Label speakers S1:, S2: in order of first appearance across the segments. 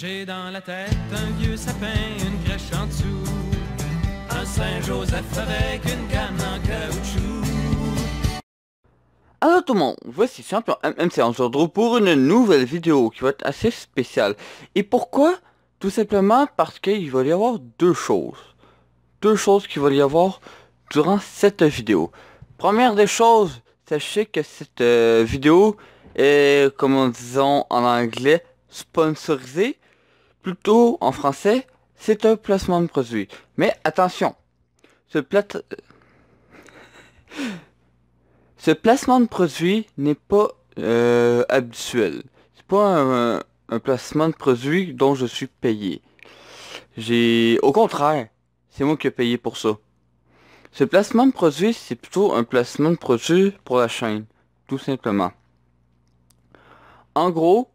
S1: J'ai dans la tête un vieux sapin, une crèche en dessous. Un Saint-Joseph avec une canne en caoutchouc. Alors tout le monde, voici Champion MMC en jour pour une nouvelle vidéo qui va être assez spéciale. Et pourquoi Tout simplement parce qu'il va y avoir deux choses. Deux choses qu'il va y avoir durant cette vidéo. Première des choses, sachez que cette euh, vidéo est, comme on disons en anglais, sponsorisée Plutôt en français, c'est un placement de produit. Mais attention, ce, plateau ce placement de produit n'est pas euh, habituel. C'est pas un, un, placement de produit dont je suis payé. J'ai, au contraire, c'est moi qui ai payé pour ça. Ce placement de produit, c'est plutôt un placement de produit pour la chaîne, tout simplement. En gros,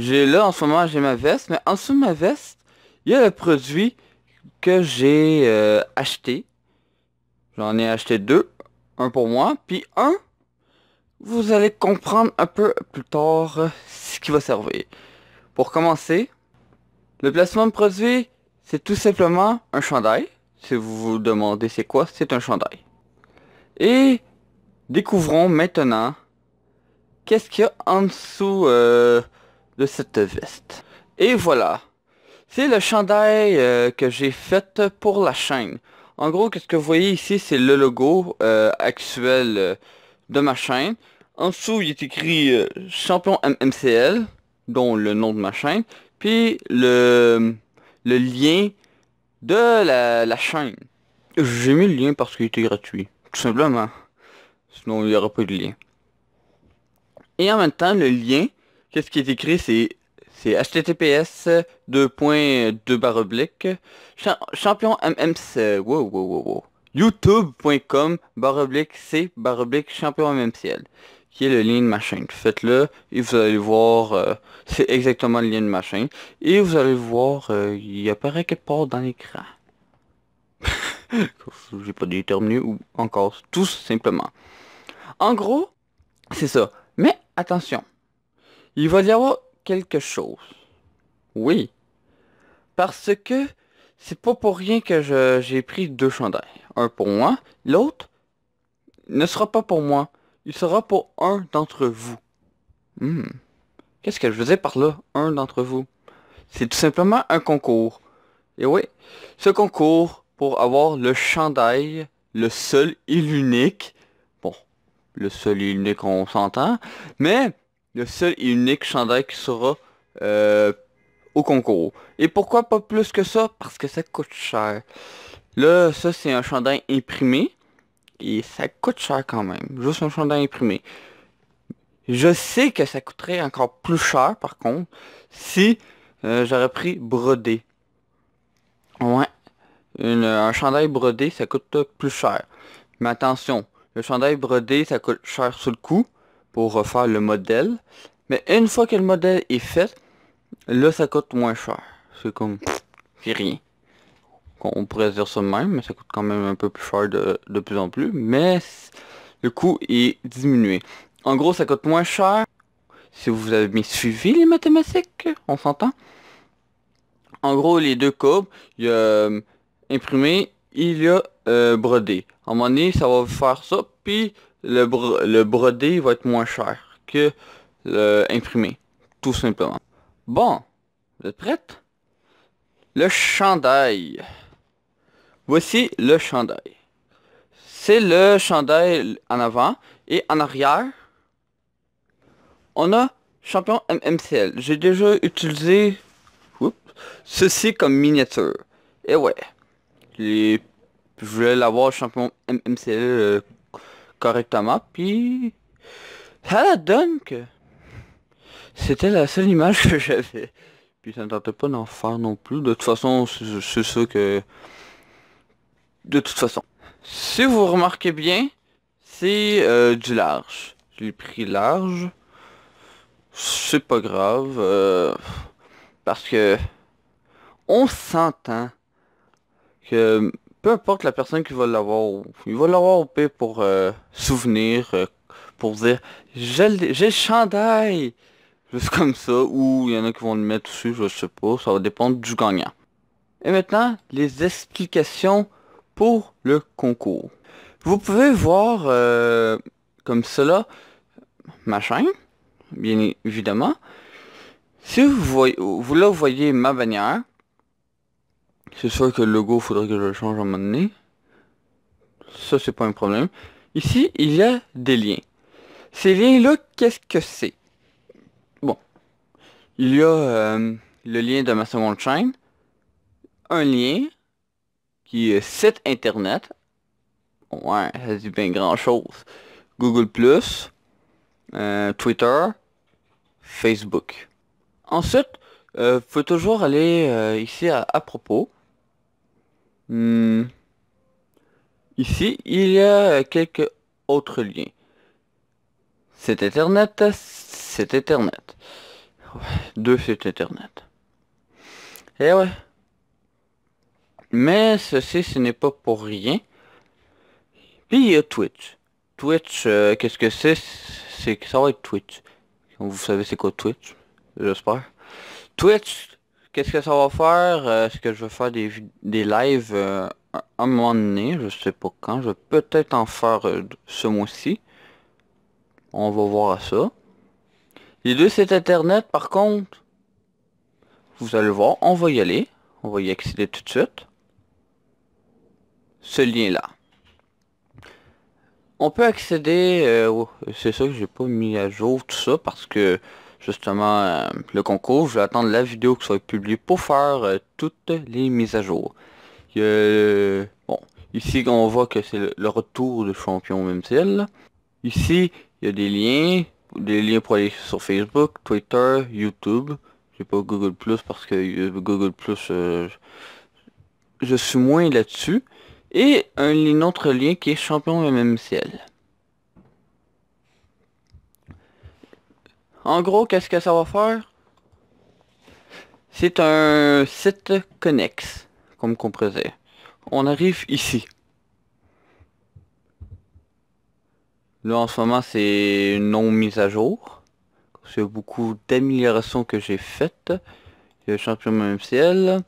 S1: j'ai là en ce moment j'ai ma veste, mais en dessous de ma veste, il y a le produit que j'ai euh, acheté. J'en ai acheté deux. Un pour moi, puis un. Vous allez comprendre un peu plus tard euh, ce qui va servir. Pour commencer, le placement de produit, c'est tout simplement un chandail. Si vous vous demandez c'est quoi, c'est un chandail. Et découvrons maintenant qu'est-ce qu'il y a en dessous euh, de cette veste. Et voilà. C'est le chandail euh, que j'ai fait pour la chaîne. En gros, qu'est-ce que vous voyez ici, c'est le logo euh, actuel euh, de ma chaîne. En dessous, il est écrit Champion MMCL, dont le nom de ma chaîne. Puis le, le lien de la, chaîne. J'ai mis le lien parce qu'il était gratuit, tout simplement. Sinon, il n'y aurait pas de lien. Et en même temps, le lien, qu'est-ce qui est écrit, c'est https 2.2 barre oblique champion MMC wow wow wow wow youtube.com barre oblique c barre oblique champion MMCL qui est le lien de ma chaîne. Faites-le et vous allez voir, euh, c'est exactement le lien de ma chaîne. Et vous allez voir, euh, il apparaît quelque part dans l'écran. J'ai pas déterminé ou encore, tout simplement. En gros, c'est ça. Mais attention, il va y avoir oh, quelque chose. Oui. Parce que c'est pas pour rien que j'ai pris deux chandails. Un pour moi, l'autre ne sera pas pour moi. Il sera pour un d'entre vous. Hmm. Qu'est-ce que je faisais par là, un d'entre vous C'est tout simplement un concours. Et oui, ce concours pour avoir le chandail, le seul et l'unique. Bon, le seul et l'unique, on s'entend. Mais le seul et unique chandail qui sera euh, au concours. Et pourquoi pas plus que ça Parce que ça coûte cher. Là, ça c'est un chandail imprimé. Et ça coûte cher quand même. Juste un chandail imprimé. Je sais que ça coûterait encore plus cher par contre si euh, j'aurais pris brodé. Ouais. un chandail brodé, ça coûte plus cher. Mais attention, le chandail brodé, ça coûte cher sur le coup pour refaire le modèle. Mais une fois que le modèle est fait, là ça coûte moins cher. C'est comme, c'est rien. On pourrait dire ça même, mais ça coûte quand même un peu plus cher de, de plus en plus. Mais le coût est diminué. En gros, ça coûte moins cher. Si vous avez bien suivi les mathématiques, on s'entend. En gros, les deux courbes, il y a euh, imprimé, il y a euh, brodé. À un moment ça va faire ça, puis le, bro le brodé va être moins cher que l'imprimé. Tout simplement. Bon, vous êtes prête? Le chandail. Voici le chandail. C'est le chandail en avant et en arrière. On a champion MMCL. J'ai déjà utilisé ceci comme miniature. Et ouais. Je voulais l'avoir champion MMCL euh, correctement, puis ça la donne que c'était la seule image que j'avais. Puis ça ne tentait pas d'en faire non plus. De toute façon, c'est ça que... De toute façon. Si vous remarquez bien, c'est euh, du large. Je pris large. C'est pas grave. Euh, parce que... On s'entend que peu importe la personne qui va l'avoir, il va l'avoir au pire pour euh, souvenir, euh, pour dire j'ai le, chandail Juste comme ça, ou il y en a qui vont le mettre dessus, je sais pas, ça va dépendre du gagnant. Et maintenant, les explications pour le concours. Vous pouvez voir euh, comme cela ma chaîne, bien évidemment. Si vous voyez, vous là, voyez ma bannière, c'est sûr que le logo, faudrait que je le change à un moment donné. Ça, c'est pas un problème. Ici, il y a des liens. Ces liens-là, qu'est-ce que c'est Bon. Il y a euh, le lien de ma seconde chaîne. Un lien qui est site internet. Ouais, ça dit bien grand-chose. Google+, euh, Twitter, Facebook. Ensuite, il euh, faut toujours aller ici à, à propos. Hmm. Ici, il y a quelques autres liens. C'est Internet, c'est Internet. Ouais, deux, c'est Internet. Et eh ouais. Mais ceci, ce n'est pas pour rien. Puis il y a Twitch. Twitch, euh, qu'est-ce que c'est C'est ça va être Twitch. Vous savez c'est quoi Twitch J'espère. Twitch, Qu'est-ce que ça va faire? Euh, est-ce que je vais faire des, des lives euh, à un moment donné? Je sais pas quand. Je vais peut-être en faire euh, ce mois-ci. On va voir à ça. Les deux sites internet, par contre, vous allez voir, on va y aller. On va y accéder tout de suite. Ce lien-là. On peut accéder... c'est ça que j'ai pas mis à jour tout ça parce que justement euh, le concours. Je vais attendre la vidéo qui soit publiée pour faire euh, toutes les mises à jour. Euh, bon, ici on voit que c'est le, retour du champion MMCL. Ici, il y a des liens, des liens pour aller sur Facebook, Twitter, YouTube. Je J'ai pas Google Plus parce que Google Plus, je suis moins là-dessus. Et un, autre lien qui est champion MMCL. En gros, qu'est-ce que ça va faire? C'est un site connexe, comme qu'on On arrive ici. Là, en ce moment, c'est non mise à jour. C'est beaucoup d'améliorations que j'ai faites. Le champion MCL.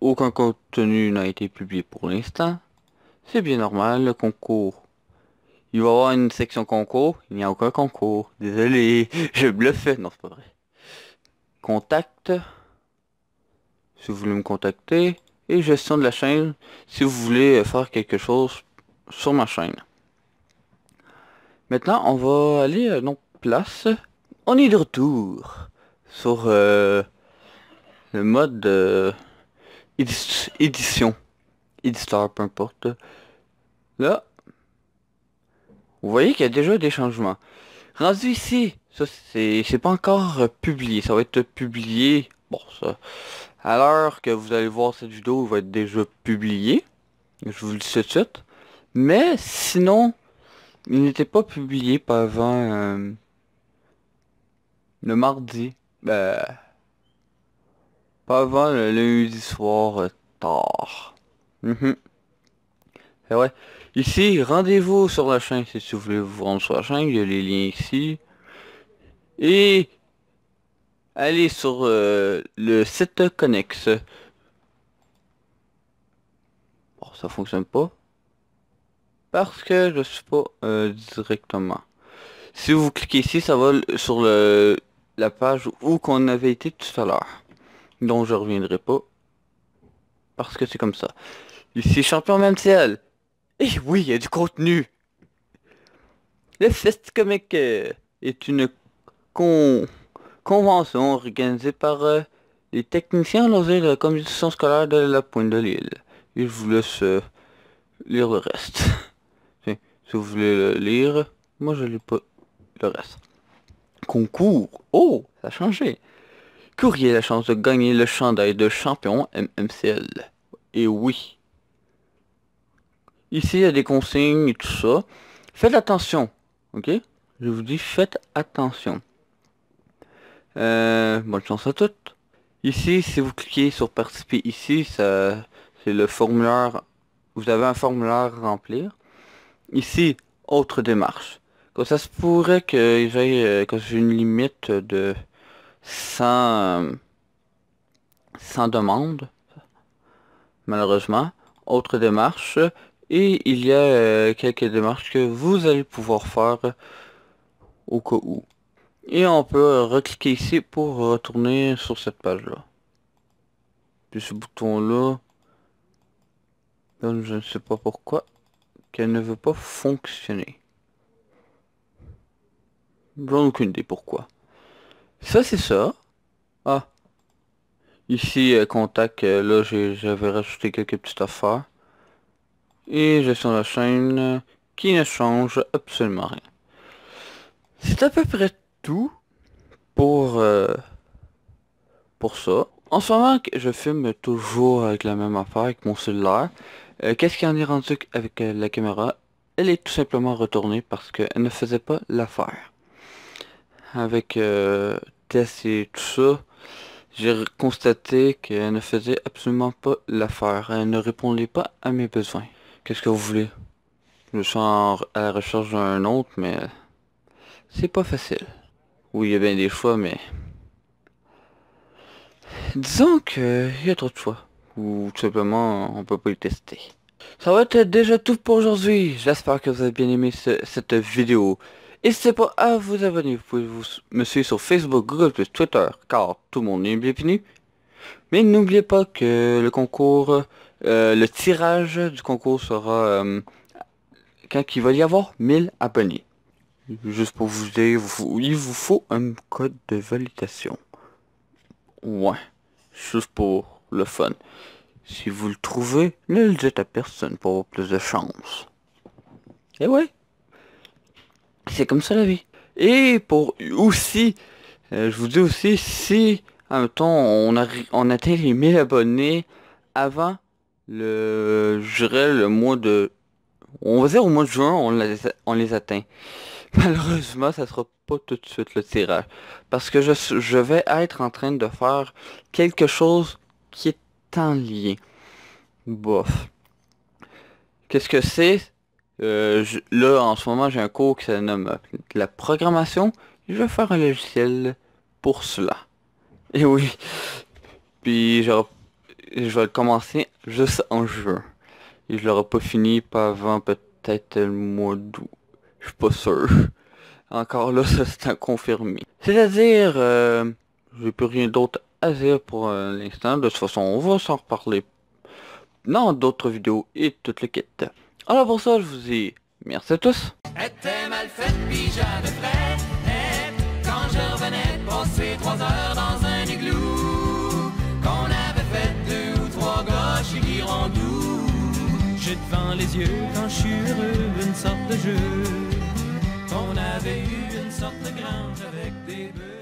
S1: Aucun contenu n'a été publié pour l'instant. C'est bien normal, le concours il va y avoir une section concours. Il n'y a aucun concours. Désolé, je bluffe. Non, c'est pas vrai. Contact. Si vous voulez me contacter. Et gestion de la chaîne. Si vous voulez euh, faire quelque chose sur ma chaîne. Maintenant, on va aller à place. On est de retour sur euh, le mode euh, édition. éditeur, peu importe. Là, vous voyez qu'il y a déjà des changements. Rendu ici, ça c'est pas encore euh, publié, ça va être publié, bon ça, à l'heure que vous allez voir cette vidéo, il va être déjà publié, je vous le dis tout de suite, mais sinon, il n'était pas publié pas avant euh, le mardi, ben, pas avant le lundi soir euh, tard. Mhm. C'est vrai. Ici, rendez-vous sur la chaîne si vous voulez vous rendre sur la chaîne, il y a les liens ici. Et allez sur euh, le set connexe. Bon, ça fonctionne pas. Parce que je suis pas euh, directement. Si vous cliquez ici, ça va sur le, la page où qu'on avait été tout à l'heure. Donc je reviendrai pas. Parce que c'est comme ça. Ici champion même et eh oui, il y a du contenu. Le Fest Comic euh, est une convention organisée par euh, les techniciens de la commission scolaire de la Pointe de l'île. Je vous laisse euh, lire le reste. si vous voulez le lire, moi je lis pas le reste. Concours. Oh, ça a changé. Courrier la chance de gagner le chandail de champion MMCL. Et oui, Ici, il y a des consignes et tout ça. Faites attention. Ok Je vous dis, faites attention. Euh, bonne chance à toutes. Ici, si vous cliquez sur participer ici, c'est le formulaire. Vous avez un formulaire à remplir. Ici, autre démarche. Quand ça se pourrait euh, que j'ai une limite de 100 demandes, malheureusement. Autre démarche, et il y a euh, quelques démarches que vous allez pouvoir faire au cas où. Et on peut euh, recliquer ici pour retourner sur cette page-là. Puis ce bouton-là, je ne sais pas pourquoi, qu'elle ne veut pas fonctionner. J'en ai aucune idée pourquoi. Ça, c'est ça. Ah. Ici, euh, contact, là, j'avais rajouté quelques petites affaires et suis sur la chaîne qui ne change absolument rien. C'est à peu près tout pour, euh, pour ça. En ce moment, je filme toujours avec la même affaire, avec mon cellulaire. Euh, qu'est-ce qui en est rendu avec euh, la caméra Elle est tout simplement retournée parce qu'elle ne faisait pas l'affaire. Avec test et tout ça, j'ai constaté qu'elle ne faisait absolument pas l'affaire. Elle ne répondait pas à mes besoins. Qu'est-ce que vous voulez Je suis en, à la recherche d'un autre, mais... C'est pas facile. Oui, il y a bien des choix, mais... Disons qu'il y a trop de choix. Ou tout simplement, on peut pas le tester. Ça va être déjà tout pour aujourd'hui. J'espère que vous avez bien aimé cette vidéo. N'hésitez pas à vous abonner. Vous pouvez vous, me suivre sur Facebook, Google+, Twitter, car tout le monde est bienvenu. Mais n'oubliez pas que le concours... Euh, le tirage du concours sera euh, quand il va y avoir 1000 abonnés. Juste pour vous dire, il vous faut un code de validation. Ouais, juste pour le fun. Si vous le trouvez, ne le dites à personne pour avoir plus de chance. Et eh ouais, c'est comme ça la vie. Et pour aussi, euh, je vous dis aussi, si en même temps on, on atteint les 1000 abonnés avant le, je le mois de, on va dire au mois de juin, on les, on les atteint. Malheureusement, ça sera pas tout de suite le tirage. Parce que je, je vais être en train de faire quelque chose qui est en lien. Bof. Qu'est-ce que c'est euh, Là, en ce moment, j'ai un cours qui s'appelle euh, la programmation. Je vais faire un logiciel pour cela. Et oui. Puis, j'aurai je vais commencer juste en jeu Et je l'aurai pas fini pas avant peut-être le mois d'août. Je suis pas sûr. Encore là, ça c'est à confirmer. C'est-à-dire, je euh, j'ai plus rien d'autre à dire pour euh, l'instant. De toute façon, on va s'en reparler dans d'autres vidéos et toutes les quêtes. Alors pour ça, je vous dis merci à tous. te devant les yeux quand je suis heureux une sorte de jeu. qu'on avait eu une sorte de grange avec des bœufs.